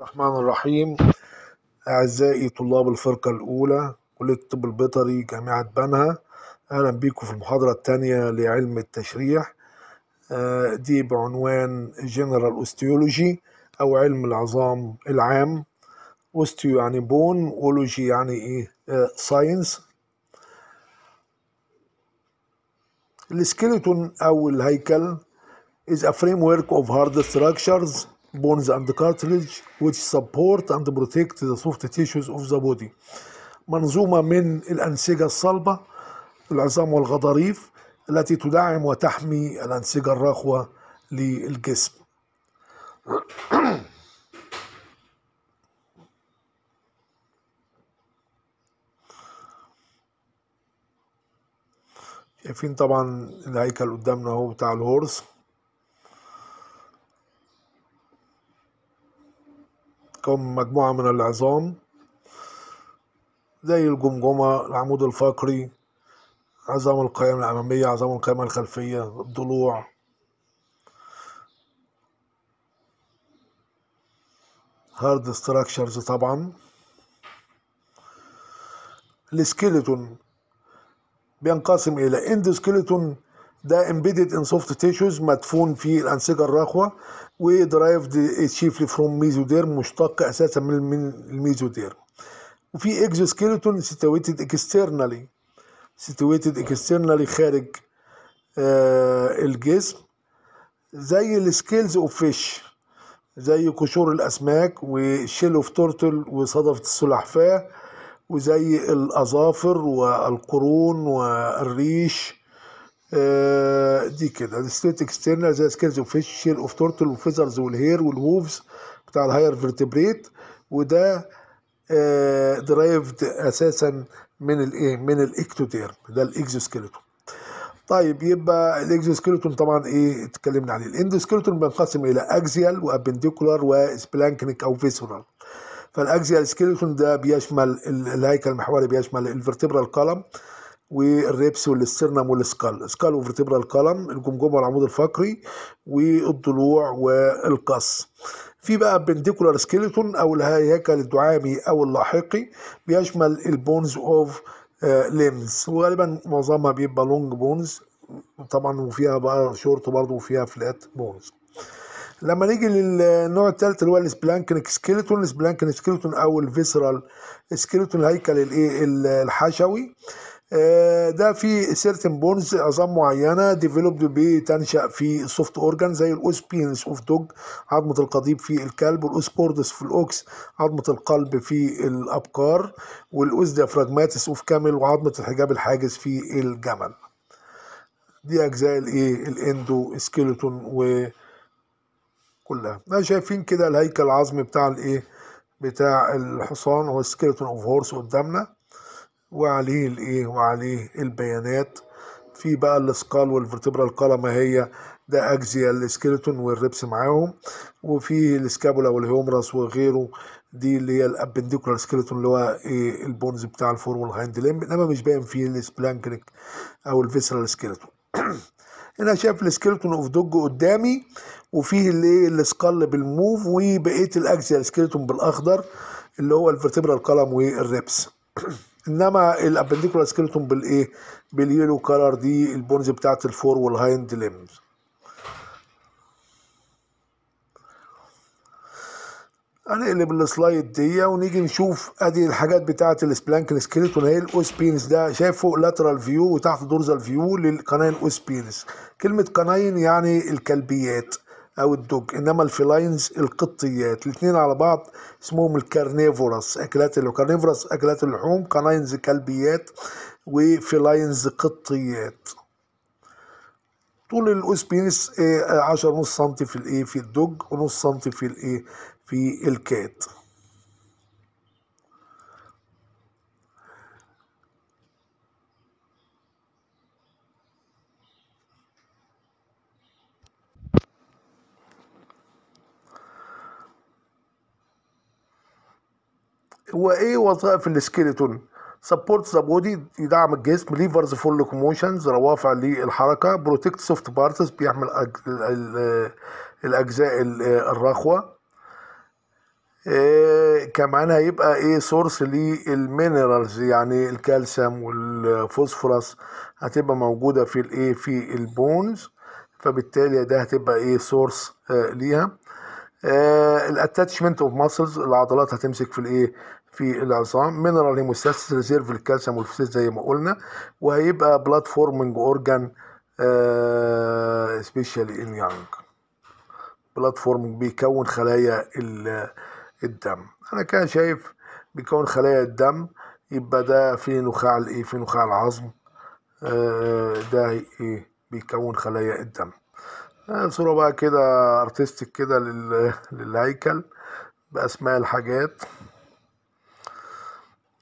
الرحمن الرحيم أعزائي طلاب الفرقة الأولى كلية الطب البيطري جامعة بنها أهلا بيكم في المحاضرة الثانية لعلم التشريح آه، دي بعنوان جنرال أوستيولوجي أو علم العظام العام أوستيو يعني بون وولوجي يعني إيه ساينس آه، السكيلتون أو الهيكل is a framework of hard structures bones and cartilage which support and protect the soft tissues of the body منظومة من الأنسجة الصلبة العظام والغضاريف التي تدعم وتحمي الأنسجة الرخوة للجسم شايفين طبعا الهيكل قدامنا اهو بتاع الهورس كم مجموعة من العظام زي الجمجمة العمود الفقري عظام القيم الأمامية عظام القيم الخلفية الضلوع هارد ستراكشرز طبعا السكيلتون بينقسم إلى اندوسكيلتون ده امبيدد ان سوفت تيشوز مدفون في الانسجه الرخوه ودرايفد تشيفلي فروم mesoderm مشتق اساسا من الميزوديرم وفي exoskeleton سيتويتد اكسترنالي سيتويتد اكسترنالي خارج آه الجسم زي السكيلز اوف فيش زي قشور الاسماك وشيل اوف تورتل وصدفه السلحفاه وزي الاظافر والقرون والريش آه، دي كده الستيت اكسترنال زي سكيلز اوف فيشل اوف تورتل والفيزرز والهير والهوفز بتاع الهاير فيرتبريت وده درايفد آه، اساسا من الايه من الاكتوديرم ده الاكزوسكيلتون طيب يبقى الاكزوسكيلتون طبعا ايه اتكلمنا عليه الاندوسكيلتون بينقسم الى اكزيال وابنديكولار وسبلانكنك او فيسونال فالاكزيال سكيلتون ده بيشمل الهيكل المحوري بيشمل الفرتبرال كولم والريبس والاسترنم والسكال سكال وفرتبرال كولم الجمجمه والعمود الفقري والضلوع والقص في بقى بنديكولار سكيلتون او الهيكل الدعامي او اللاحقي بيشمل البونز اوف ليمز وغالبا معظمها بيبقى لونج بونز طبعا وفيها بقى شورت برضه وفيها فلات بونز لما نيجي للنوع الثالث اللي هو السبلانكنك سكيلتون السبلانكنك سكيلتون او الفيسرال سكيلتون الهيكل الايه الحشوي آه، ده في سيرتن بونز عظام معينه ديفلوبد بتنشا في السوفت اورجان زي الاوس بينس اوف دوج عظمه القضيب في الكلب والاوس بوردس في الاوكس عظمه القلب في الابقار والاوس ديافراجماتس اوف كامل وعظمه الحجاب الحاجز في الجمل دي اجزاء الايه الاندو سكيلتون وكلها ده شايفين كده الهيكل العظمي بتاع الايه بتاع الحصان هو سكيلتون اوف هورس قدامنا وعليه الايه وعليه البيانات في بقى الاسقال والفرتبرال كولما هي ده اجزيه السكيلتون والريبس معاهم وفي السكابولا والهيومرس وغيره دي اللي هي الابنديكولار سكيلتون اللي هو إيه البونز بتاع الفور والهايند ليم انما مش باين فيه السبلانكريك او الفيسرال سكيلتون هنا شايف السكيلتون اوف دوج قدامي وفيه ايه السكال بالموف وبقيه الاجزيه السكيلتون بالاخضر اللي هو الفرتبرال كولم والريبس انما الابنديكولار سكيلتون بالايه باليلو كالر دي البونز بتاعت الفور والهايند ليمز هنقلب السلايد دي ونيجي نشوف ادي الحاجات بتاعه السبلانكن سكيلتون اهي الاوس بينس ده شايف فوق لاترال فيو وتحت دورزال فيو للقناين اوس بينس كلمه قناين يعني الكلبيات او الدوج انما الفيلاينز القطيات الاثنين على بعض اسمهم الكارنيفورس اكلات الكارنيفورس اكلات اللحوم كاناينز كلبيات وفيلاينز قطيات طول الاوسبينس 10 إيه، نص سم في الايه في الدوج ونص سم في الايه في الكات ايه وظائف السكيلتون سبورت ذا بودي يدعم الجسم ليفرز فور لوكوموشنز روافع للحركه بروتكت سوفت بارتس بيحمل الاجزاء الرخوه إيه كمان هيبقى ايه سورس للمينرالز يعني الكالسيوم والفوسفورس هتبقى موجوده في الايه في البونز فبالتالي ده هتبقى ايه سورس آه ليها آه الاتاتشمنت اوف ماسلز العضلات هتمسك في الايه في العظام مينرال هيموستاسيس ريزيرف الكالسيوم والفوسفات زي ما قلنا وهيبقى بلاد فورمينج اورجان سبيشالي ان يانج بلاد فورمينج بيكون خلايا الدم انا كده شايف بيكون خلايا الدم يبقى ده في نخاع الايه في نخاع العظم آه، ده ايه بيكون خلايا الدم آه، صورة بقى كده ارتستيك كده للهيكل بأسماء الحاجات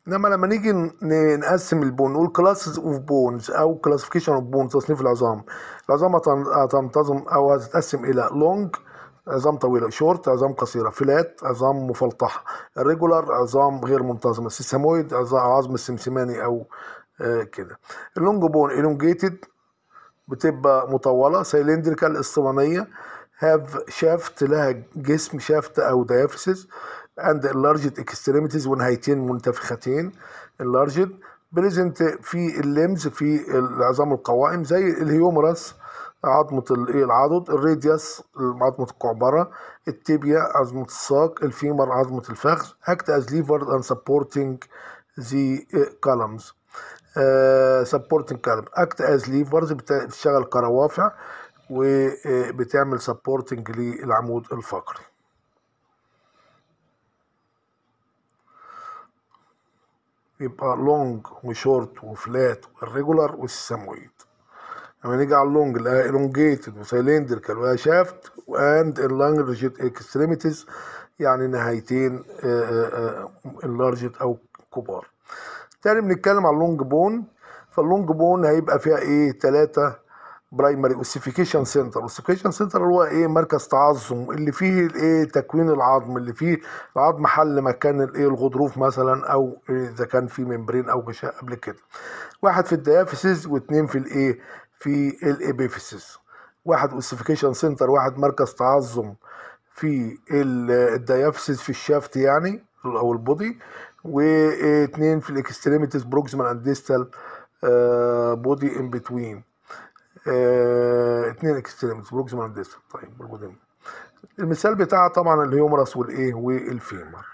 انما لما نيجي نقسم البون نقول كلاسز اوف بونز او كلاسيفيكيشن اوف بونز تصنيف العظام العظام هتنتظم او هتتقسم الى لونج عظام طويله شورت عظام قصيره فلات عظام مفلطحه الريجولار عظام غير منتظمه السيسامويد عظم السمسماني او آه، كده اللونج بون elongated بتبقى مطوله سيلندريكال اسطوانيه هاف شافت لها جسم شافت او دايفسس and enlarged extremities ونهايتين منتفختين enlarged بريزنت في الليمز في العظام القوائم زي الهيومرس عظمة الايه العضد الريدياس عظمة القعبرة التيبيا عظمة الساق الفيمر عظمة الفخذ act as lever and supporting the إيه، columns سبورتنج كالم اكت از ليفرز بتشتغل كروافع وبتعمل إيه، سبورتنج للعمود الفقري يبقى لونج وشورت وفلات والريجولار والسمويد لما نيجي على اللونج نلاقيها الونجيتد وسيلندريكال وهي شافت واند اللانج اكستريميتيز يعني نهايتين آه، آه، آه، enlarged او كبار تاني بنتكلم على اللونج بون فاللونج بون هيبقى فيها ايه تلاتة برايمري اوسيفيكيشن سنتر اوسيفيكيشن سنتر هو ايه مركز تعظم اللي فيه الايه تكوين العظم اللي فيه العظم حل مكان الايه الغضروف مثلا او اذا كان في ممبرين او غشاء قبل كده واحد في الديافيسز واثنين في الايه في الابيفيسيس واحد اوسيفيكيشن سنتر واحد مركز تعظم في الديافيسز في الشافت يعني او البودي واثنين في الاكستريميتيز بروكسيمال اند ديستال بودي ان بتوين آه اثنين اكستريمز بروكسيمال اند طيب برجودين المثال بتاعها طبعا الهيومرس والايه والفيمر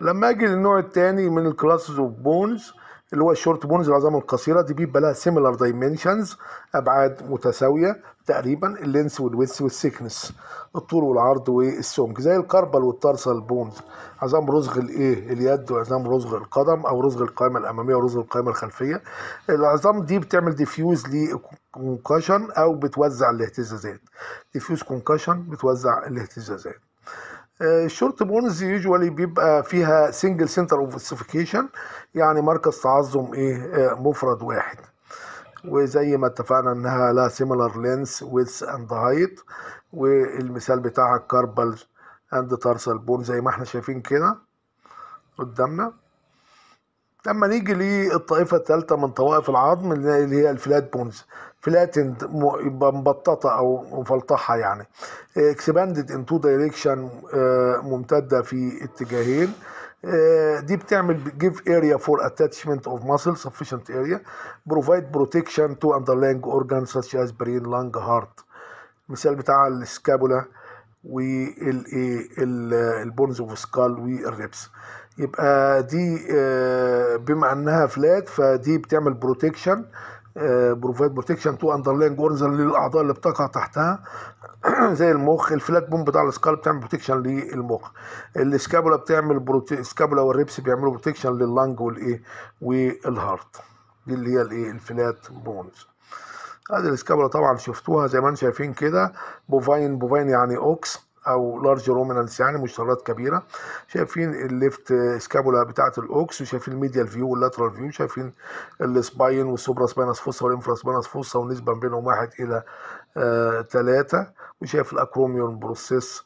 لما اجي للنوع الثاني من الكلاسز اوف بونز اللي هو الشورت بونز العظام القصيره دي بيبقى لها سيميلار دايمنشنز ابعاد متساويه تقريبا اللينس والويدث والسيكنس الطول والعرض والسمك زي الكربل والترسل بونز عظام رزغ الايه اليد وعظام رزغ القدم او رزغ القائمه الاماميه ورزغ القائمه الخلفيه العظام دي بتعمل ديفيوز لكونكشن او بتوزع الاهتزازات ديفيوز كونكشن بتوزع الاهتزازات الشورت آه، بونز يوجوالي بيبقى فيها سنجل سنتر اوف اوسيفيكيشن يعني مركز تعظم ايه آه، مفرد واحد وزي ما اتفقنا انها لا سيميلر لينس ويث اند هايت والمثال بتاعها الكاربل اند تارسل بون زي ما احنا شايفين كده قدامنا لما نيجي للطائفه الثالثه من طوائف العظم اللي هي الفلات بونز فلاتند يبقى مبططه او مفلطحه يعني اكسباندد ان تو دايركشن ممتده في اتجاهين آه، دي بتعمل جيف اريا فور اتاتشمنت اوف ماسل سفيشنت اريا بروفايد بروتكشن تو اندرلاينج اورجان such از برين لانج هارت المثال بتاع السكابولا والبونز آه، اوف سكال والريبس يبقى دي آه، بما انها فلات فدي بتعمل بروتكشن بروفايد بروتكشن تو اندرلاين جورنز للاعضاء اللي بتقع تحتها زي المخ الفلات بوم بتاع السكال بتعمل بروتكشن للمخ السكابولا بتعمل سكابولا السكابولا والريبس بيعملوا بروتكشن لللنج والايه والهارت دي اللي هي الايه الفلات بونز ادي السكابولا طبعا شفتوها زي ما انتم شايفين كده بوفاين بوفاين يعني اوكس او لارج رومينانس يعني مشترات كبيره شايفين الليفت سكابولا بتاعه الاوكس وشايفين الميديال فيو واللاترال فيو شايفين السباين والسوبرا سباينس فوسا والانفرا سباينس فوسا ونسبه بينهم واحد الى ثلاثة آه، وشايف الاكروميون آه، بروسيس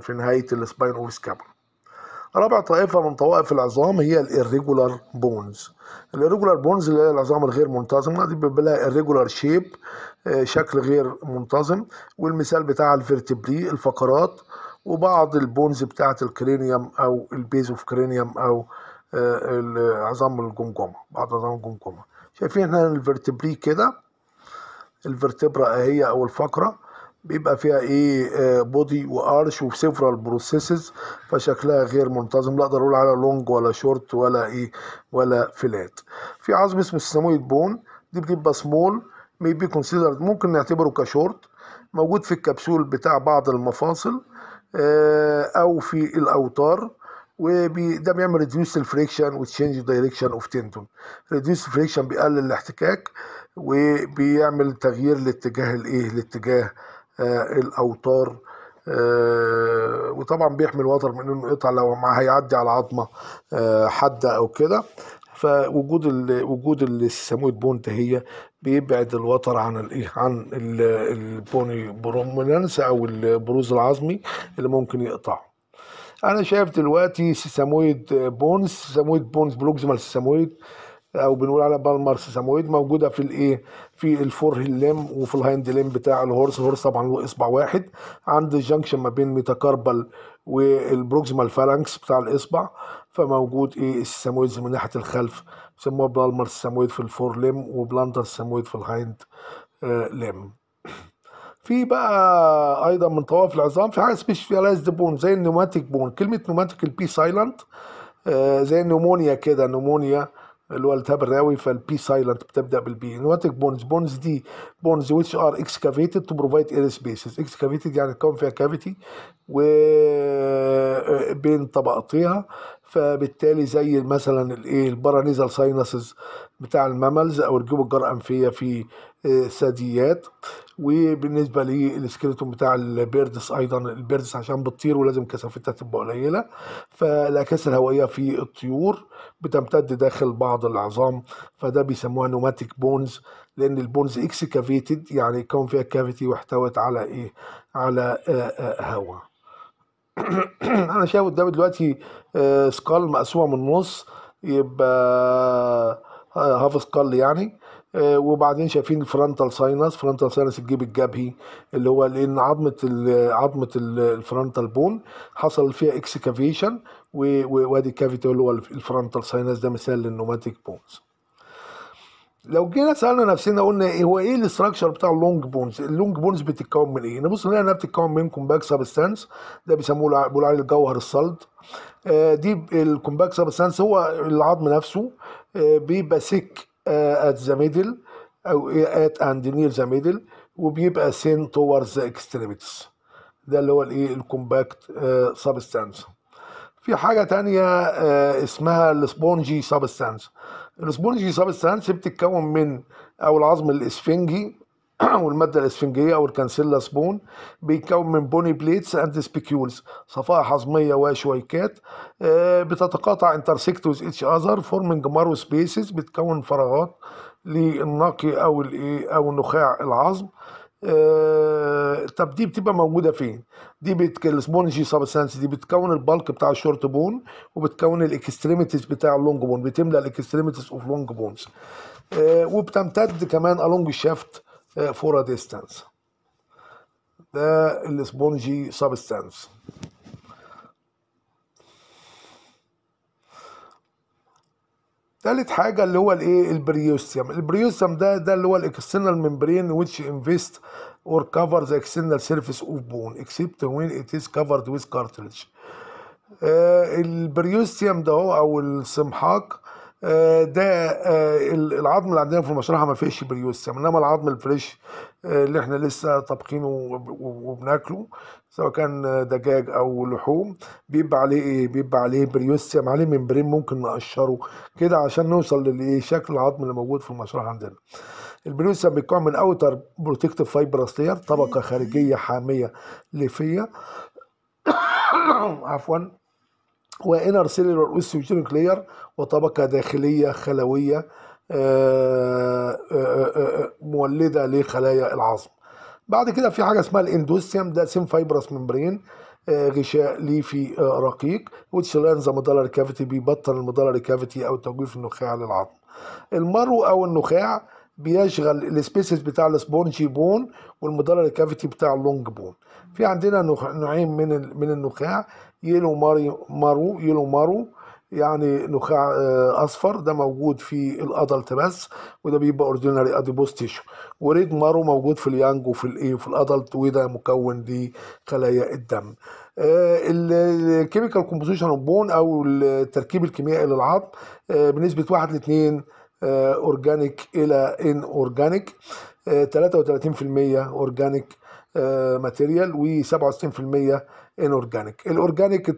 في نهايه السباين اوف سكابولا رابع طائفة من طوائف العظام هي الirregular بونز الريجولار بونز اللي هي العظام الغير منتظمه دي بيبقى لها الريجولار آه، شيب شكل غير منتظم والمثال بتاع الفيرتبري الفقرات وبعض البونز بتاعه الكرينيوم او البيز اوف كرينيوم او آه، عظام الجمجمه بعض عظام الجمجمه شايفين هنا الفيرتبري كده الفيرتبرا اهي او الفقره بيبقى فيها ايه بودي وارش وسيفرال بروسيسز فشكلها غير منتظم لا اقدر اقول على لونج ولا شورت ولا ايه ولا فلات في عظم اسمه السيسمويد بون دي بتبقى سمول مي بي كونسيدرد ممكن نعتبره كشورت موجود في الكبسول بتاع بعض المفاصل آه، او في الاوتار وده بيعمل ريديوس الفريكشن وتشينج دايركشن اوف تندون ريديوس الفريكشن بيقلل الاحتكاك وبيعمل تغيير لاتجاه الايه لاتجاه آه، الاوتار آه، وطبعا بيحمي الوتر من انه يقطع لو ما هيعدي على عظمه آه، حاده او كده فوجود وجود السمويه بونت هي بيبعد الوتر عن الايه عن البوني برومنانس او البروز العظمي اللي ممكن يقطعه انا شايف دلوقتي سيسامويد بونز سيسامويد بونز بلوكزمال سيسامويد او بنقول على بالمر سيسامويد موجوده في الايه في الفور هيلم ليم وفي الهايند ليم بتاع الهورس الهورس طبعا له اصبع واحد عند الجنكشن ما بين ميتاكاربال والبروكسيمال فالانكس بتاع الاصبع فموجود ايه السيسامويدز من ناحيه الخلف بيسموها بالمر سيسامويد في الفور ليم وبلانتر سامويد في الهايند آه، ليم في بقى ايضا من طواف العظام في حاجه سبيشاليزد بون زي النوماتيك بون كلمه نوماتيك البي سايلنت آه زي النومونيا كده نمونيا اللي هو التهاب الرئوي فالبي سايلنت بتبدا بالبي انواتيك بونز بونز دي بونز ويتش ار اكسكافيتد تو بروفايد اير سبيسز اكسكافيتد يعني تكون فيها كافيتي و آه، بين طبقتيها فبالتالي زي مثلا الايه البارانيزال ساينسز بتاع الماملز او الجيوب الجرأ انفيه في آه، ثدييات وبالنسبه للسكيلتون بتاع البيردس ايضا البيردس عشان بتطير ولازم كثافتها تبقى قليله فالاكاس الهوائيه في الطيور بتمتد داخل بعض العظام فده بيسموها نوماتيك بونز لان البونز اكسكافيتد يعني يكون فيها كافيتي واحتوت على ايه على آه، آه، هواء انا شايف قدامي دلوقتي سكال مقسومه من النص يبقى هاف سكال يعني آه، وبعدين شايفين الفرونتال ساينس فرونتال ساينس الجيب الجبهي اللي هو لان عظمه عظمه الفرونتال بون حصل فيها اكسكافيشن وادي الكافيتي اللي هو الفرونتال ساينس ده مثال للنوماتيك بونز لو جينا سالنا نفسنا قلنا إيه هو ايه الاستراكشر بتاع اللونج بونز اللونج بونز بتتكون من ايه نبص نلاقي انها بتتكون من كومباكت سبستانس ده بيسموه بيقولوا عليه الجوهر الصلد آه، دي الكومباكت سبستانس هو العظم نفسه آه، بيبقى سك ات ذا ميدل او ات اند نير ذا ميدل وبيبقى سين توورز ذا اكستريميتس ده اللي هو الايه الكومباكت آه، سبستانس في حاجة تانية آه، اسمها السبونجي سبستانس السبونجي سبستانس بتتكون من او العظم الاسفنجي والمادة الإسفنجية أو الكانسيلا سبون بيتكون من بوني بليتس أند سبيكيولز صفائح عظمية وشويكات آه، بتتقاطع انترسكت ويز اتش اذر فورمينج مارو سبيسز بتكون فراغات للنقي أو الإيه أو نخاع العظم آه، طب دي بتبقى موجوده فين دي بتك... السبونجي سبستانس دي بتكون البلك بتاع الشورت بون وبتكون الاكستريميتيز بتاع اللونج بون بتملى الاكستريميتيز اوف لونج بونز آه، وبتمتد كمان الونج الشافت فور ديستانس ده الاسبونجي سبستانس تالت حاجة اللي هو الايه البريوستيوم البريوستيوم ده ده اللي هو الاكسترنال ممبرين which invest or cover the external surface of bone except when it is covered with cartilage آه البريوستيوم ده هو او السمحاق آه، ده آه، العظم اللي عندنا في المشرحه ما فيهش بريوس انما العظم الفريش آه، اللي احنا لسه طابخينه وبناكله سواء كان دجاج او لحوم بيبقى عليه ايه بيبقى عليه بريوسيوم عليه ممبرين ممكن نقشره كده عشان نوصل للايه شكل العظم اللي موجود في المشرحه عندنا البريوسيوم بيتكون من اوتر بروتكتيف فايبرس طبقه خارجيه حاميه ليفيه عفوا وانر سيلولر اوستيوجينيك كلير وطبقه داخليه خلويه آه، آه، آه، مولده لخلايا العظم بعد كده في حاجه اسمها الاندوسيوم ده سيم فايبرس ممبرين غشاء ليفي رقيق which لاين ذا مدلر كافيتي بيبطل المدلر كافيتي او تجويف النخاع للعظم المرو او النخاع بيشغل السبيسز بتاع السبونجي بون والمدلل الكافيتي بتاع اللونج بون في عندنا نوعين من من النخاع يلو ماري مارو يلو مارو يعني نخاع آه، اصفر ده موجود في الادلت بس وده بيبقى اوردينري اديبوز تيشو وريد مارو موجود في اليانج وفي الايه وفي الادلت وده مكون لخلايا الدم آه، الكيميكال كومبوزيشن اوف بون او التركيب الكيميائي للعظم آه، بنسبه 1 ل 2 اورجانيك آه، الى ان اورجانيك 33% اورجانيك ماتيريال و67% ان اورجانيك الاورجانيك ال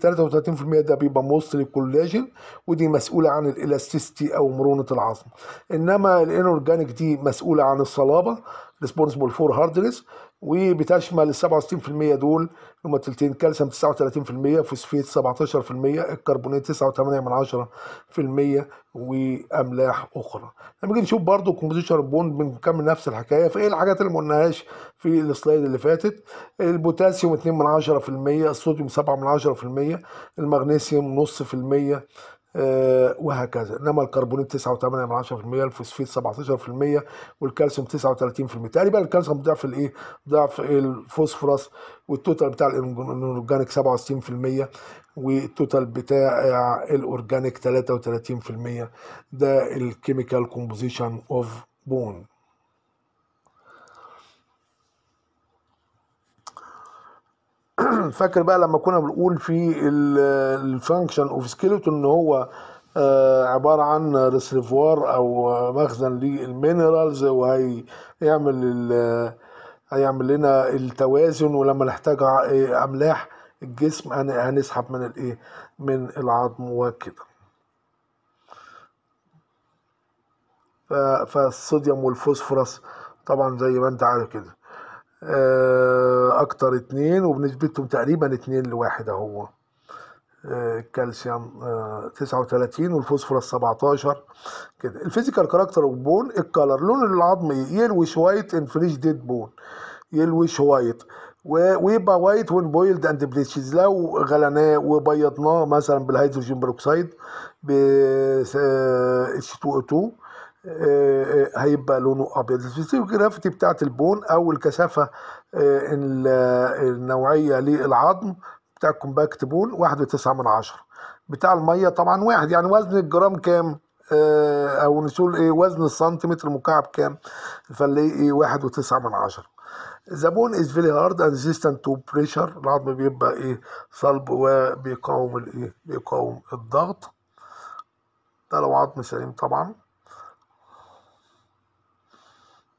33% ده بيبقى موصل للكولاجين ودي مسؤوله عن الالاستيستي او مرونه العظم انما الان اورجانيك دي مسؤوله عن الصلابه ريسبونسبل فور هاردنس وبتشمل ال 67% دول هما تلتين كالسيوم 39% فوسفيت 17% الكربونات 9.8% واملاح اخرى لما نيجي نشوف برضو كومبوزيشن بوند بنكمل نفس الحكايه فايه الحاجات اللي ما قلناهاش في السلايد اللي فاتت البوتاسيوم 2.10% الصوديوم 7.10% المغنيسيوم نص في المية آه، وهكذا انما الكربونات 9.8% الفوسفيت 17% والكالسيوم 39% تقريبا الكالسيوم ضعف الايه ضعف الفوسفورس والتوتال بتاع الاورجانيك 67% والتوتال بتاع الاورجانيك 33% ده الكيميكال كومبوزيشن اوف بون فاكر بقى لما كنا بنقول في الفانكشن اوف سكيلتون ان هو آه، عباره عن ريسرفوار او مخزن للمينرالز وهيعمل هيعمل لنا التوازن ولما نحتاج إيه، املاح الجسم هنسحب من الايه من العظم وكده فالصوديوم والفوسفورس طبعا زي ما انت عارف كده آه، اكتر اتنين وبنسبتهم تقريبا اتنين لواحد اهو الكالسيوم آه، 39 آه، والفوسفورس 17 كده الفيزيكال كاركتر اوف بون الكلر لون العظم يلوي وايت ان فريش ديد بون يلوي وايت ويبقى وايت وين بويلد اند بليتشز لو غلناه وبيضناه مثلا بالهيدروجين بروكسيد ب اتش 2 او 2 آه، آه، هيبقى لونه ابيض الفيزيوجرافيتي بتاعت البون او الكثافه آه، النوعيه للعظم بتاع الكومباكت بون واحد وتسعة من عشرة بتاع المية طبعا واحد يعني وزن الجرام كام او نقول ايه وزن السنتيمتر مكعب كام فاللي ايه واحد وتسعة من عشرة ذا بون از فيري هارد انزيستنت ريزيستنت تو بريشر العظم بيبقى ايه صلب وبيقاوم الايه بيقاوم الضغط ده لو عظم سليم طبعا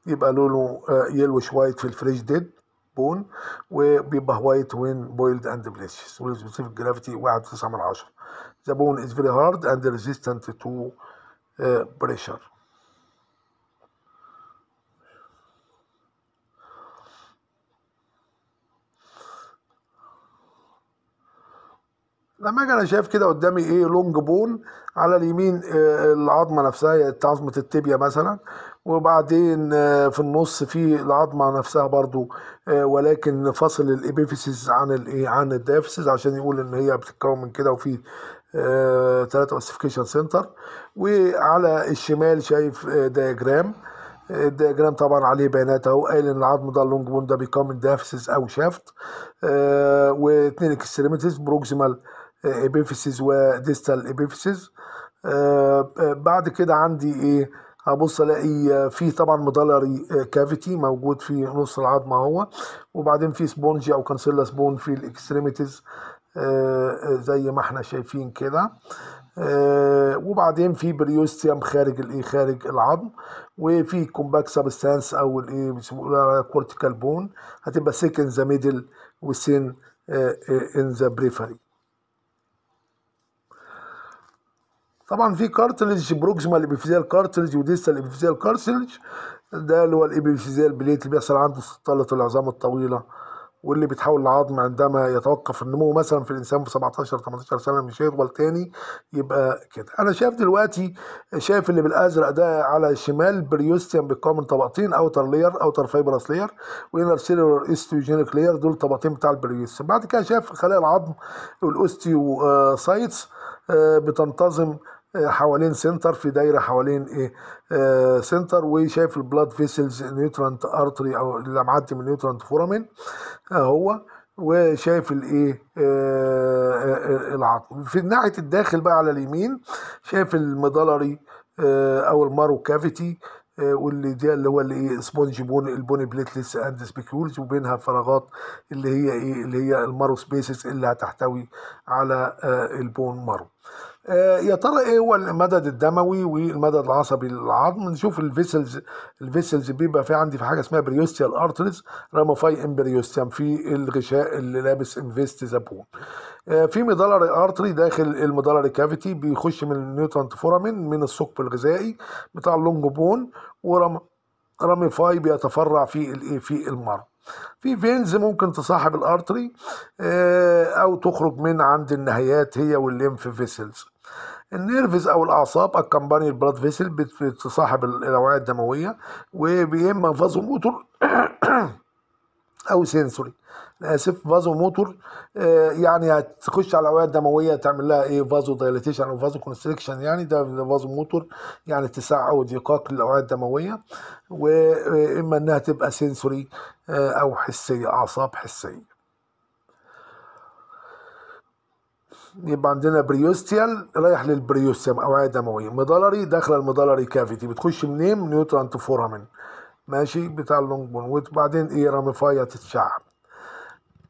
يبقى لونه يلوش آه، وايت في الفريش ديد بون وبيبقى وايت وين بويلد اند بليشز والسبيسيفيك جرافيتي 1.9 من 10 ذا بون از فيري هارد اند ريزيستنت تو بريشر لما اجي انا شايف كده قدامي ايه لونج بون على اليمين آه، العظمه نفسها يعني عظمه التيبيا مثلا وبعدين آه، في النص في العظمه نفسها برضو آه، ولكن فصل الابيفيسيس عن الايه عن الدافسيس عشان يقول ان هي بتتكون من كده وفي ثلاثة اوسيفيكيشن سنتر وعلى الشمال شايف دياجرام الدياجرام طبعا عليه بيانات اهو قال ان العظم ده اللونج بون ده بيكون من او شافت آه واثنين اكستريميتيز بروكسيمال ابيفيسز وديستال ابيفيسز آه، آه، بعد كده عندي ايه هبص الاقي آه، في طبعا مدلري كافيتي موجود في نص العظم اهو وبعدين في سبونجي او كانسيلا سبون في الاكستريميتيز زي ما احنا شايفين كده وبعدين في بريوستيوم خارج الايه خارج العظم وفي كومباكت سبستانس او الايه بيسموها كورتيكال بون هتبقى سيك ان ذا ميدل وسين ان ذا بريفري طبعا في كارتلج بروكسيمال الابيفيزيال كارتلج وديستال الابيفيزيال كارتلج ده اللي هو الابيفيزيال بليت اللي بيحصل عنده استطالة العظام الطويلة واللي بيتحول لعظم عندما يتوقف النمو مثلا في الانسان في 17 18 سنه مش هيطول تاني يبقى كده انا شايف دلوقتي شايف اللي بالازرق ده على الشمال بريوستيان بيتكون من طبقتين اوتر لير اوتر فايبرس لير وانر سيلولر استيوجينيك لير دول طبقتين بتاع البريوستيان بعد كده شايف خلايا العظم والاوستيوسايتس آه، بتنتظم حوالين سنتر في دايره حوالين ايه آه، سنتر وشايف البلاد فيسلز نيوترانت ارتري او معدي من نيوترانت فورامين اهو وشايف الايه العقل آه، آه، في ناحيه الداخل بقى على اليمين شايف المدلري او المارو كافيتي واللي دي اللي هو اللي ايه سبونج بون البوني بليتلس اند سبيكيولز وبينها فراغات اللي هي ايه اللي هي المارو سبيسز اللي هتحتوي على البون مارو آه، يا ترى ايه هو المدد الدموي والمدد العصبي للعظم نشوف الفيسلز الفيسلز بيبقى في عندي في حاجه اسمها بريوستيال ارتريز راموفاي امبريوستيام في الغشاء اللي لابس انفيست زبون آه، في ميدالري ارتري داخل الميدالري كافيتي بيخش من النيوترانت فورامين من الثقب الغذائي بتاع اللونج بون وراميفاي بيتفرع في الايه في المرض في فينز ممكن تصاحب الارتري آه، او تخرج من عند النهايات هي والليمف فيسلز النيرفز او الاعصاب الكمباني البلاد فيسل بتصاحب الاوعيه الدمويه وبيما موتور او سنسوري اسف فازو موتور آه، يعني هتخش على الاوعيه الدمويه تعمل لها ايه فازو دايليتيشن او فازو كونستريكشن يعني ده, فازو موتور يعني اتساع او ضيقاق للاوعيه الدمويه واما انها تبقى سنسوري آه، او حسيه اعصاب حسيه يبقى عندنا بريوستيال رايح للبريوستيم اوعيه دمويه ميدالري داخله الميدالري كافيتي بتخش منين من نيوترانت فورامين ماشي بتاع اللونج بون وبعدين ايه راميفايه تتشعب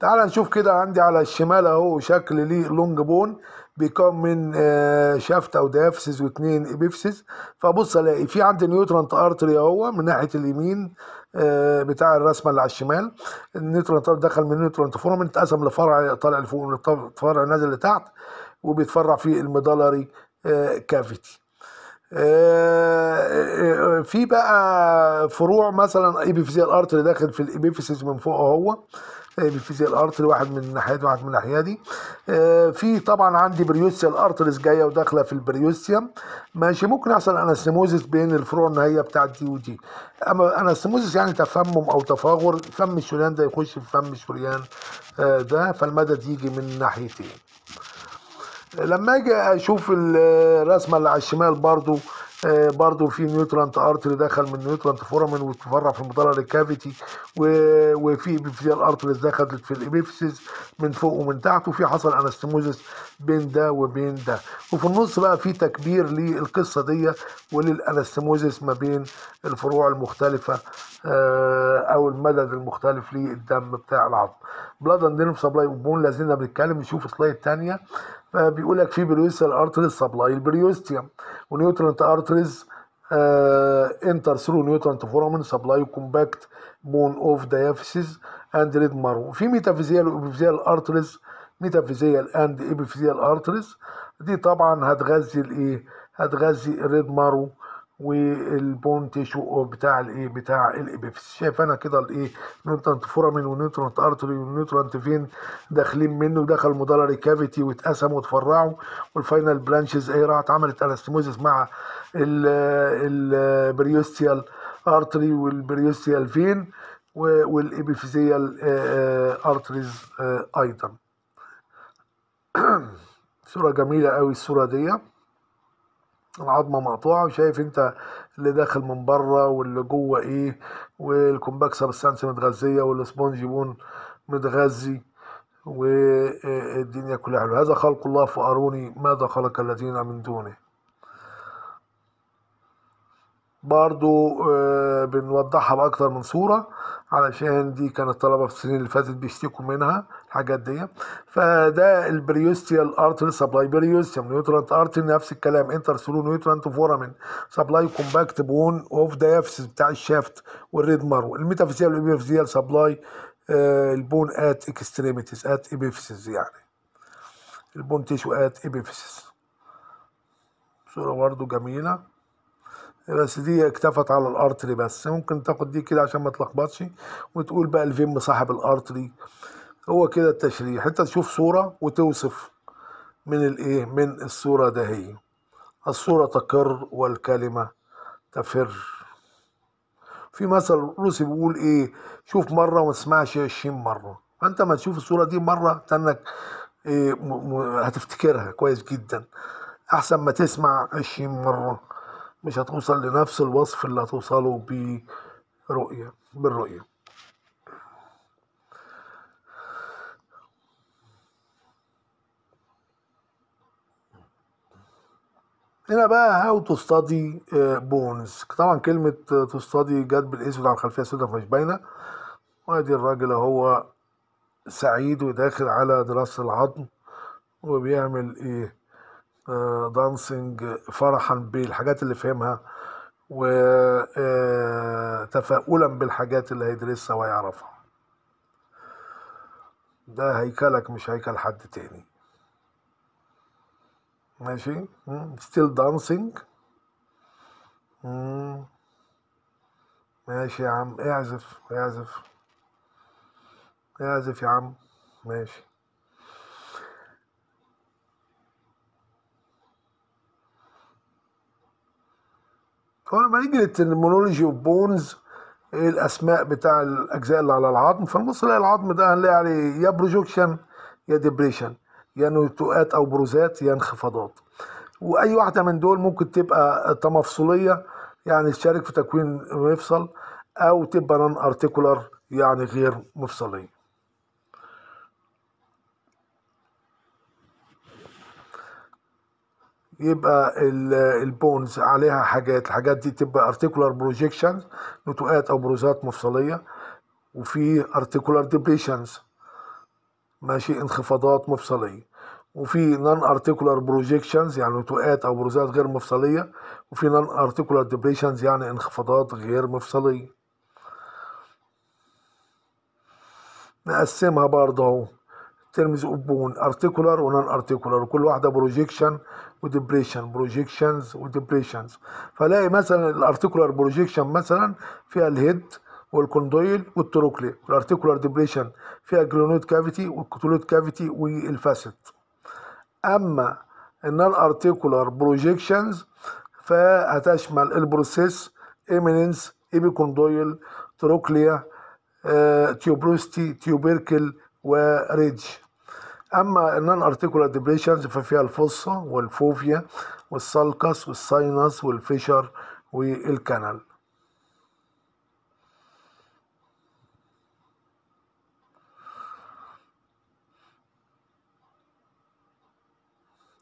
تعال نشوف كده عندي على الشمال اهو شكل ليه لونج بون بيكون من آه، شافت او ديافسز واثنين ابيفسز فبص الاقي في عندي نيوترانت ارتري اهو من ناحيه اليمين آه، بتاع الرسمه اللي على الشمال النيوترون دخل من نيوترون فورم اتقسم لفرع طالع لفوق وفرع نازل لتحت وبيتفرع في المدلري آه، كافيتي آه، في بقى فروع مثلا ايبيفيزيال ارت اللي داخل في الابيفيسيس من فوق هو بالفيزياء الارتري واحد من ناحيه واحد من الناحيه دي آه، في طبعا عندي بريوسيال ارترز جايه وداخله في البريوسيوم ماشي ممكن يحصل انستموزس بين الفروع النهائيه بتاعت دي ودي اما انستموزس يعني تفمم او تفاغر فم الشريان ده يخش في فم الشريان آه، ده فالمدد يجي من ناحيتين لما اجي اشوف الرسمه اللي على الشمال برضو آه، برضو في نيوترانت ارتري دخل من نيوترانت فورمن وتفرع في المدار الكافيتي وفي بيفيزيال ارترز خدت في الابيفسيس من فوق ومن تحت وفي حصل انستموزس بين ده وبين ده وفي النص بقى في تكبير للقصه دي وللانستموزس ما بين الفروع المختلفه آه، او المدد المختلف للدم بتاع العظم بلاد اند نيرف سبلاي وبون لازلنا بنتكلم نشوف سلايد ثانيه آه، بيقول لك في بريوستال ارترز سبلاي البريوستيوم ونيوترنت ارترز انتر ثرو تو فورامين سبلاي كومباكت بون اوف ديافيسيز اند ريد مارو في ميتافيزيال وابيفيزيال ارتريز ميتافيزيال اند ابيفيزيال ارتريز دي طبعا هتغذي الايه هتغذي الريد مارو آه والبون تيشو بتاع الايه بتاع الابيفيس شايف انا كده الايه نيوترانت فورامين ونيوترانت ارتري ونيوترانت فين داخلين منه ودخل مدلري كافيتي واتقسموا وتفرعوا والفاينل برانشز ايه راحت عملت انستموزس مع البريوستيال ارتري والبريوستيال فين والابيفيزيال آه، آه، ارتريز آه، ايضا صوره جميله قوي الصوره دي العظمه مقطوعه وشايف انت اللي داخل من بره واللي جوه ايه والكومباكسه بالسانس متغذيه والسبونج بون متغذي والدنيا كلها حلوه هذا خلق الله فاروني ماذا خلق الذين من دونه برضو آه، بنوضحها بأكتر من صورة علشان دي كانت طلبة في السنين اللي فاتت بيشتكوا منها الحاجات دي فده البريوستيال ارتري سبلاي بريوستيم نيوترانت ارتري نفس الكلام انتر سولو نيوترانت فورامين سبلاي كومباكت بون اوف دايفسس بتاع الشافت والريد مارو الميتافيزيال والابيفيزيال سبلاي آه، البون ات اكستريميتيز ات ابيفيسز يعني البون تيشو ات ابيفيسز صورة برضه جميلة بس دي اكتفت على الارتري بس ممكن تاخد دي كده عشان ما تلخبطش وتقول بقى الفيم صاحب الارتري هو كده التشريح انت تشوف صورة وتوصف من الايه من الصورة ده هي الصورة تقر والكلمة تفر في مثل روسي بيقول ايه شوف مرة وما تسمعش 20 مرة فانت ما تشوف الصورة دي مرة تنك إيه هتفتكرها كويس جدا احسن ما تسمع 20 مرة مش هتوصل لنفس الوصف اللي هتوصله برؤية بالرؤية هنا بقى هاو تو ستادي بونز طبعا كلمة تو uh, ستادي جت بالاسود على الخلفية السوداء فمش باينة وادي الراجل اهو سعيد وداخل على دراسة العظم وبيعمل ايه دانسينج آه، فرحا بالحاجات اللي فهمها وتفاؤلا آه، بالحاجات اللي هيدرسها ويعرفها ده هيكلك مش هيكل حد تاني ماشي ستيل دانسينج ماشي يا عم اعزف اعزف اعزف يا عم ماشي هو لما يجي للترمونولوجي اوف إيه بونز الاسماء بتاع الاجزاء اللي على العظم فنبص نلاقي العظم ده هنلاقي عليه يا بروجكشن يا ديبريشن يا يعني نتوءات او بروزات يا يعني انخفاضات واي واحده من دول ممكن تبقى تمفصليه يعني تشارك في تكوين مفصل او تبقى نون ارتيكولار يعني غير مفصليه يبقى البونز عليها حاجات الحاجات دي تبقى ارتيكولار بروجيكشنز نتوءات او بروزات مفصليه وفي ارتيكولار ديبريشنز ماشي انخفاضات مفصليه وفي نون ارتيكولار بروجيكشنز يعني توقات او بروزات غير مفصليه وفي نون ارتيكولار ديبريشنز يعني انخفاضات غير مفصليه نقسمها برضه اهو ترمز اوبون ارتيكولار ونون ارتيكولار وكل واحده بروجيكشن وديبريشن بروجيكشنز وديبريشنز فلاقي مثلا الارتيكولار بروجيكشن مثلا فيها الهيد والكوندويل والتروكلي والارتيكولار ديبريشن فيها الجلونويد كافيتي والكتولويد كافيتي والفاسد اما النون ارتيكولار بروجيكشنز فهتشمل البروسيس ايمينينس كوندويل تروكليا آه، تيوبروستي تيوبيركل وريدج اما النون ارتيكولار ديبريشنز ففيها الفصه والفوفيا والسالكس والساينس والفيشر والكنال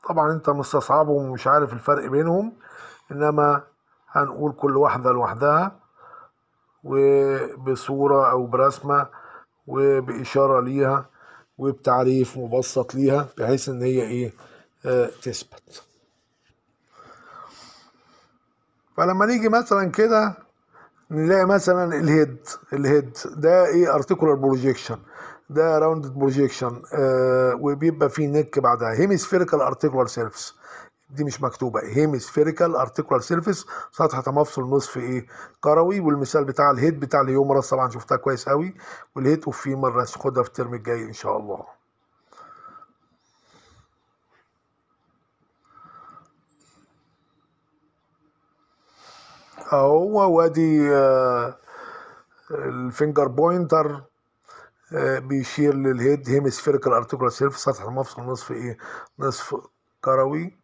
طبعا انت مستصعبهم ومش عارف الفرق بينهم انما هنقول كل واحدة لوحدها وبصورة او برسمة وبإشارة ليها وبتعريف مبسط ليها بحيث ان هي ايه اه تثبت فلما نيجي مثلا كده نلاقي مثلا الهيد الهيد ده ايه ارتكولار بروجيكشن ده راوند بروجيكشن آه وبيبقى فيه نك بعدها هيميسفيريكال ارتيكولار سيرفيس دي مش مكتوبه هيميسفيريكال ارتيكولار سيرفيس سطح تمفصل نصف ايه كروي والمثال بتاع الهيد بتاع اليومرس طبعا شفتها كويس قوي والهيد اوف مره خدها في الترم الجاي ان شاء الله اهو وادي آه، الفينجر بوينتر آه، بيشير للهيد هيمسفيريكال ارتيكولار سيلف سطح المفصل نصف ايه نصف كروي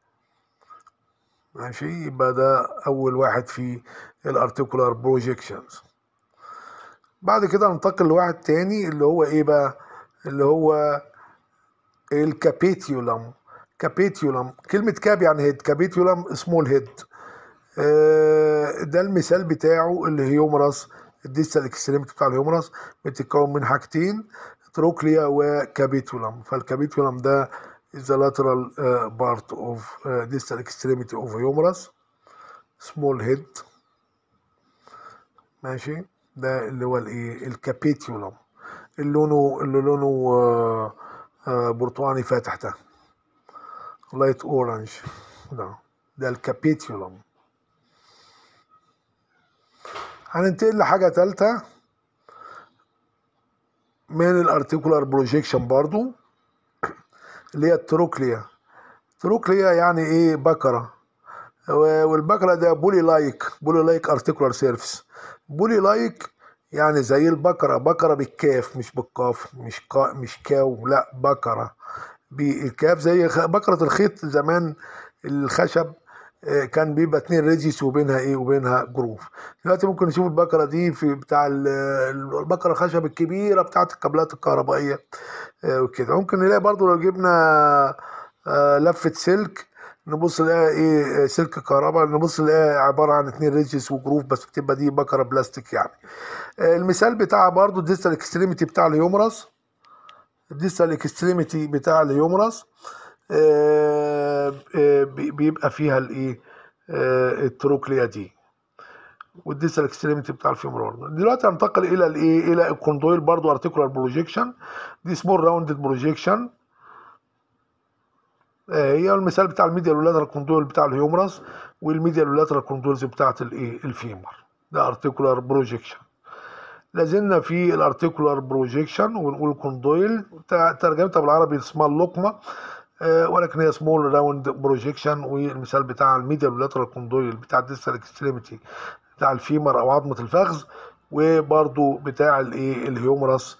ماشي يبقى ده اول واحد في الارتيكولار بروجيكشنز بعد كده ننتقل لواحد تاني اللي هو ايه بقى اللي هو الكابيتيولم كابيتيولم كلمة كاب يعني هيد كابيتيولم سمول هيد ده المثال بتاعه الهيومرس الديستال اكستريمتي بتاع الهيومرس بتتكون من حاجتين تروكليا وكابيتولم فالكابيتولم ده the lateral uh, part of uh, distal extremity of humerus small head ماشي ده اللي هو الايه الكابيتولم اللي لونه اللي لونه uh, uh, برتقاني فاتح ده لايت اورنج ده ده الكابيتيولم هننتقل لحاجة تالتة من الارتيكولار بروجيكشن برضو اللي هي التروكليا تروكليا يعني ايه بكرة والبكرة ده بولي لايك بولي لايك ارتيكولار سيرفس بولي لايك يعني زي البكرة بكرة بالكاف مش بالقاف مش قا مش كاو لا بكرة بالكاف زي بكرة الخيط زمان الخشب كان بيبقى اتنين ريجيس وبينها ايه وبينها جروف دلوقتي ممكن نشوف البكره دي في بتاع البكره الخشب الكبيره بتاعه الكابلات الكهربائيه آه، وكده ممكن نلاقي برضو لو جبنا آه، لفه سلك نبص نلاقي ايه سلك كهرباء نبص نلاقي عباره عن اتنين ريجيس وجروف بس بتبقى دي بكره بلاستيك يعني آه، المثال بتاع برضو الديستال اكستريميتي بتاع اليومرس الديستال اكستريميتي بتاع اليومرس آه، آه، بيبقى فيها الايه آه، التروكليا دي والديس اكستريميتي بتاع الفيمورال دلوقتي هننتقل الى الايه الى الكوندويل برضو ارتيكولار بروجيكشن دي سمول راوندد بروجيكشن هي المثال بتاع الميديا لولاترال كوندويل بتاع الهيومرس والميديا لولاترال كوندولز بتاعه الايه الفيمر ده ارتيكولار بروجيكشن لازلنا في الارتيكولار بروجيكشن ونقول كوندويل ترجمتها بالعربي اسمها اللقمه آه، ولكن هي سمول راوند بروجيكشن والمثال بتاع الميديال لاترال كوندويل بتاع الديستال اكستريميتي بتاع الفيمر او عظمه الفخذ وبرده بتاع الايه الهيومرس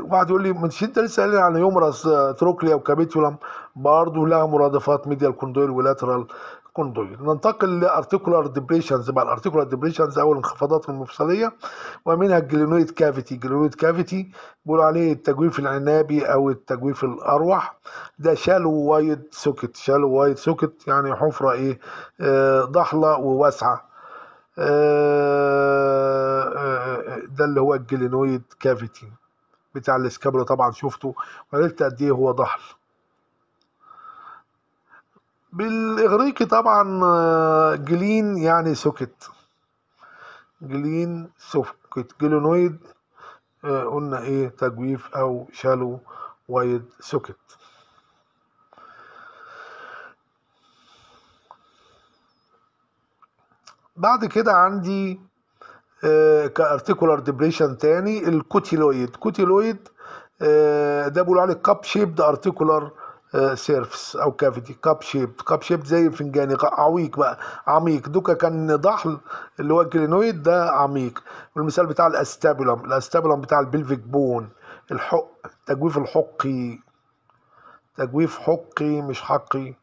واحد يقول لي مش انت لسه قايل عن هيومرس آه، تروكليا وكابيتولم برضه لها مرادفات ميديال كوندويل ولاترال كوندويل ننتقل لارتيكولار ديبريشنز بقى الارتيكولار ديبريشنز او الانخفاضات المفصليه ومنها الجلينويد كافيتي الجلينويد كافيتي بيقولوا عليه التجويف العنابي او التجويف الاروح ده شالو وايد سوكت شالو وايد سوكت يعني حفره ايه آه ضحله وواسعه آه، آه، آه، ده اللي هو الجلينويد كافيتي بتاع الاسكابولا طبعا شفته وعرفت قد ايه هو ضحل بالاغريقي طبعا آه، جلين يعني سوكت جلين سوكت جلونويد آه، قلنا ايه تجويف او شالو وايد سوكت بعد كده عندي آه، كارتيكولار ديبريشن تاني الكوتيلويد كوتيلويد ده بيقولوا عليه كاب شيبد ارتيكولار سيرفس او كافيتي كاب شيب كاب شيب زي الفنجاني عويق بقى عميق دوكا كان ضحل اللي هو الجلينويد ده عميق والمثال بتاع الاستابولم الاستابولم بتاع البلفيك بون الحق تجويف الحقي تجويف حقي مش حقي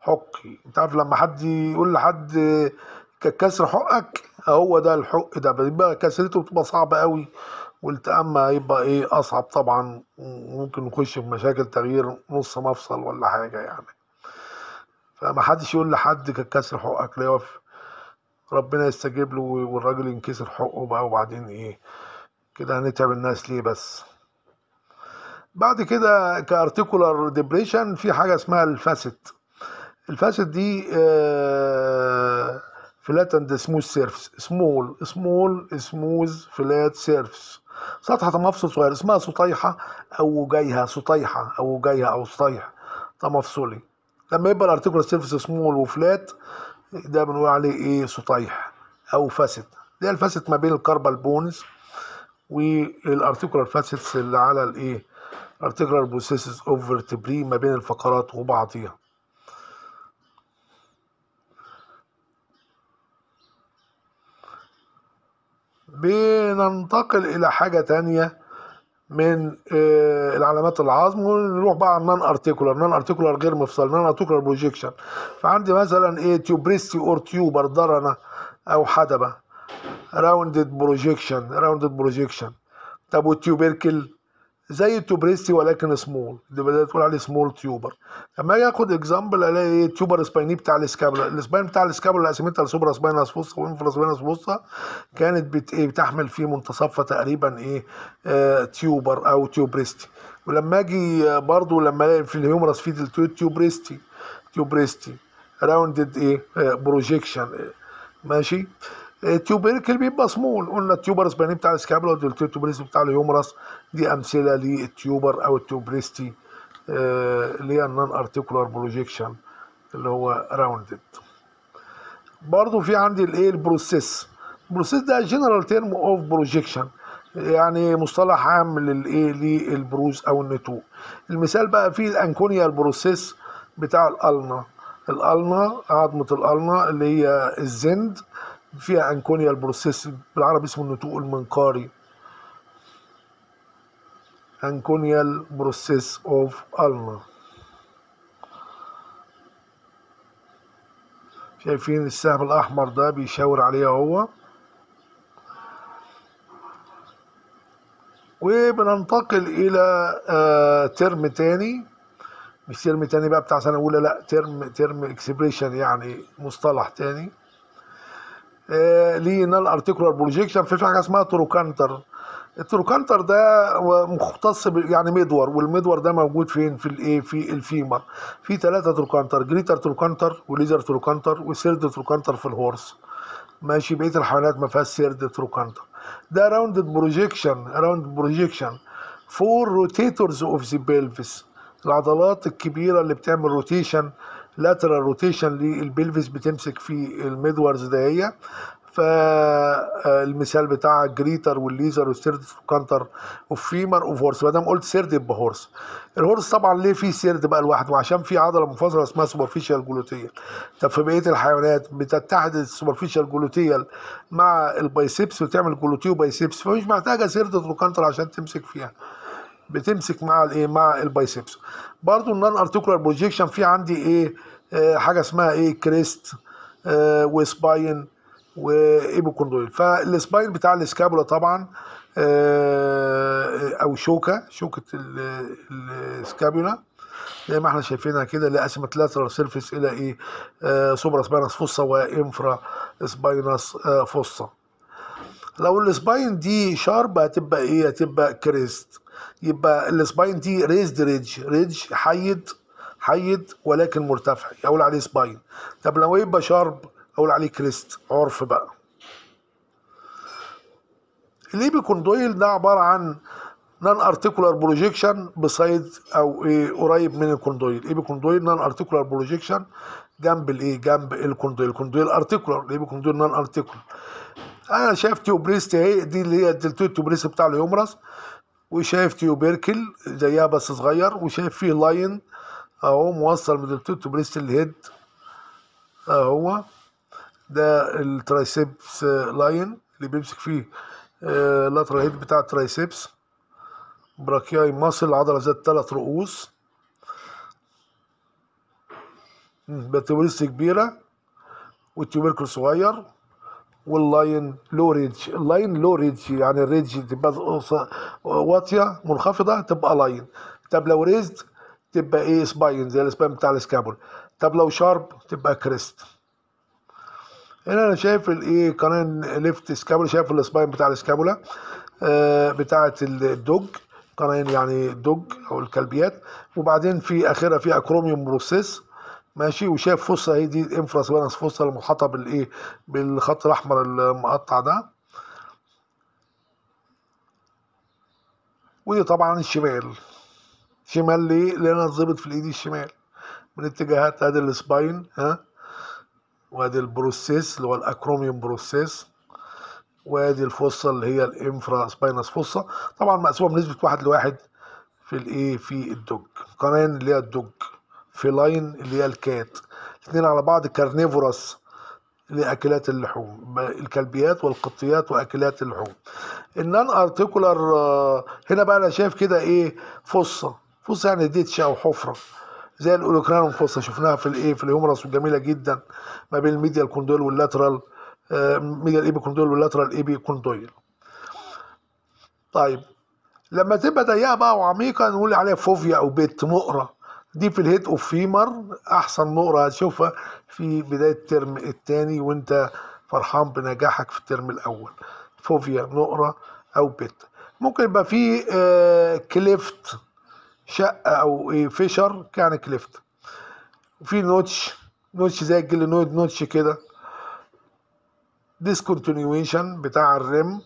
حقي انت عارف لما حد يقول لحد كسر حقك هو ده الحق ده بيبقى كسرته بتبقى صعبه قوي والتئام هيبقى ايه اصعب طبعا ممكن نخش في مشاكل تغيير نص مفصل ولا حاجه يعني فما حدش يقول لحد كسر حقك ليقف ربنا يستجيب له والراجل ينكسر حقه بقى وبعدين ايه كده هنتعب الناس ليه بس بعد كده كارتيكولار ديبريشن في حاجه اسمها الفاسد الفاسد دي آه فلات اند سموث سيرفس سمول سمول سموث فلات سيرفس سطحة مفصل صغير اسمها سطيحة أو جايها سطيحة أو جايها أو سطيح ده لما يبقى الارتيكول سيرفس سمول وفلات ده بنقول عليه ايه سطيح أو فاسد ده الفاسد ما بين الكاربال بونز والارتيكولار فاسدس اللي على الايه ارتيكولار بوسيسز اوف فيرتبري ما بين الفقرات وبعضيها بننتقل الى حاجه تانية من آه، العلامات العظم ونروح بقى على النون ارتيكولار نون ارتيكولار غير مفصل نون ارتيكولار بروجيكشن فعندي مثلا ايه تيوبريستي اور تيوبر درنه او حدبه راوندد بروجيكشن راوندد بروجيكشن طب والتيوبيركل زي التوبريستي ولكن سمول اللي بدات تقول عليه سمول تيوبر لما اجي اخد اكزامبل الاقي ايه تيوبر سبايني بتاع الاسكابولا السباين بتاع الاسكابولا اللي قسمتها لسوبرا سباينس فوسطى وانفرا سباينس وسطى كانت بت ايه بتحمل في منتصفها تقريبا ايه آه تيوبر او تيوبريستي ولما اجي برضو لما الاقي في الهيومرس في تيوبريستي تيوبريستي راوندد ايه آه بروجيكشن آه، ماشي ماشي تيوبر بيبقى مصمول قلنا التيوبر اسباني بتاع السكابولا قلت بتاع اليومرس دي امثله للتيوبر او التيوبريستي اللي هي النون ارتيكولار بروجيكشن اللي هو راوندد برضو في عندي الايه البروسيس البروسيس ده جنرال تيرم اوف بروجيكشن يعني مصطلح عام للايه للبروز او النتوء المثال بقى فيه الانكونيا البروسيس بتاع الالنا الالنا عظمه الالنا اللي هي الزند فيها أنكونيا البروسيس بالعربي اسمه النتوء المنقاري أنكونيال بروسيس أوف ألنا شايفين السهم الأحمر ده بيشاور عليها هو وبننتقل إلى ترم آه، تاني مش ترم تاني بقى بتاع سنة أولى لأ ترم ترم اكسبريشن يعني مصطلح تاني لينال ارتيكولار بروجيكشن في حاجه اسمها تروكانتر التروكانتر ده مختص يعني مدور والمدور ده موجود فين في الايه في الفيمر في ثلاثه تروكانتر جريتر تروكانتر وليزر تروكانتر وسيرد تروكانتر في الهورس ماشي بقيه الحيوانات ما فيهاش سيرد تروكانتر ده راوندد بروجيكشن راوند بروجيكشن فور روتيتورز اوف ذا بيلفيس العضلات الكبيره اللي بتعمل روتيشن لاترال روتيشن للبلفيس بتمسك في الميدورز هي فالمثال آه، بتاع جريتر والليزر والسيرد وكانتر وفيمر اوف هورس ما دام قلت سيرد يبقى هورس الهورس طبعا ليه في سيرد بقى لوحده عشان في عضله منفصله اسمها سوبرفيشال جلوتيال طب في بقيه الحيوانات بتتحد السوبرفيشال جلوتيال مع البايسبس وتعمل جلوتيو بايسبس فمش محتاجه سيرد وكانتر عشان تمسك فيها بتمسك مع الايه مع البايسبس برضو النون ارتكولار بروجيكشن في عندي ايه آه حاجه اسمها ايه كريست آه وسباين وايبوكوندويل فالسباين بتاع الاسكابولا طبعا آه او شوكه شوكه الاسكابولا زي ما احنا شايفينها كده اللي قسمت لاترال سيرفيس الى ايه آه سوبرا سباينس فوسا وانفرا سباينس آه لو السباين دي شارب هتبقى ايه هتبقى كريست يبقى السباين دي ريزد ريدج ريدج حيد حيد ولكن مرتفع اقول عليه سباين طب لو يبقى شارب اقول عليه كريست عرف بقى الليبي كوندويل ده عباره عن نان ارتيكولار بروجيكشن بسايد او ايه قريب من الكوندويل ايه كوندويل نان ارتيكولار بروجيكشن جنب الايه جنب الكوندويل الكوندويل ارتيكولار ايه كوندويل نان ارتيكولار انا شايف تيوبريست اهي دي اللي هي تيوبريست بتاع اليومرس وشايف بيركل زيها بس صغير وشايف فيه لاين اهو موصل من التوت بريست الهيد اهو ده الترايسبس لاين اللي بيمسك فيه اللاترال آه، هيد بتاع الترايسبس براكياي ماسل عضلة ذات ثلاث رؤوس بتوريس كبيرة والتيوبيركل صغير واللاين لو ريدج اللاين لو ريدج يعني الريدج تبقى واطيه منخفضه تبقى لاين طب لو ريزد تبقى ايه سباين زي السباين بتاع السكابول طب لو شارب تبقى كريست هنا انا شايف الايه قناه ليفت سكابولا شايف السباين بتاع السكابولا آه، بتاعه الدوج قناه يعني دوج او الكلبيات وبعدين في اخرها فيها كروميوم بروسيس ماشي وشاف فرصه ايه اهي دي الانفراس ونس فرصه المحاطه بالايه بالخط الاحمر المقطع ده ودي طبعا الشمال شمال ليه لان انا اتظبط في الايد الشمال من اتجاهات ادي السباين ها وادي البروسيس اللي هو الاكروميوم بروسيس وادي الفصه اللي هي الانفرا سباينس فصه طبعا مقسومه بنسبه واحد لواحد في الايه في الدوج قناه اللي هي الدوج في اللي هي الكات الاثنين على بعض كارنيفورس لاكلات اللحوم الكلبيات والقطيات واكلات اللحوم النان ارتيكولار آه، هنا بقى انا شايف كده ايه فصه فصه يعني ديتش او حفره زي الاولوكرانوم فصه شفناها في الايه في الهيومرس وجميله جدا ما بين الميديا كوندول واللاترال آه، ميديا الايبي كوندول واللاترال ايبي كوندويل طيب لما تبقى ضيقه بقى وعميقه نقول عليها فوفيا او بيت مقره دي في الهيت اوف فيمر احسن نقره هتشوفها في بدايه الترم الثاني وانت فرحان بنجاحك في الترم الاول فوفيا نقره او بيت ممكن يبقى في آه، كليفت شقه او إيه، فيشر يعني كليفت وفي نوتش نوتش زي الجلينويد نوتش كده ديسكونتينيويشن بتاع الريم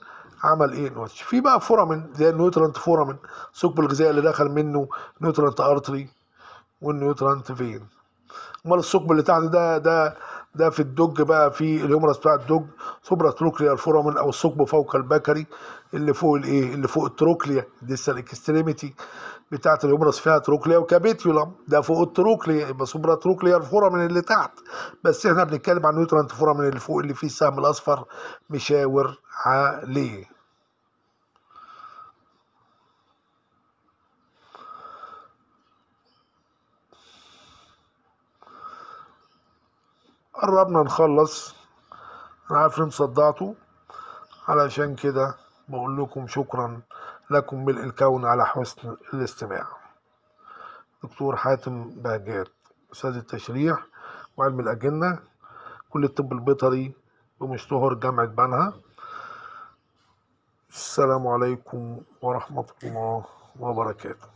عمل ايه نوتش في بقى فورامن زي النيوترنت فورامن ثقب الغذاء اللي دخل منه نيوترنت ارتري والنيوترانت فين امال الثقب اللي تحت ده ده ده في الدوج بقى في الهيومرس بتاع الدوج سوبرا تروكليا الفورامن او الثقب فوق البكري اللي فوق الايه اللي فوق التروكليا لسه الاكستريميتي بتاعه الهيومرس فيها تروكليا وكابيتيولم ده فوق التروكليا يبقى سوبرا تروكليا الفورامن اللي تحت بس احنا بنتكلم عن نيوترانت فورامن اللي فوق اللي فيه السهم الاصفر مشاور عليه قربنا نخلص انا عارف ان صدعتوا علشان كده بقول لكم شكرا لكم ملء الكون على حسن الاستماع دكتور حاتم بهجات استاذ التشريح وعلم الاجنه كل الطب البيطري بمشتهر جامعه بنها السلام عليكم ورحمه الله وبركاته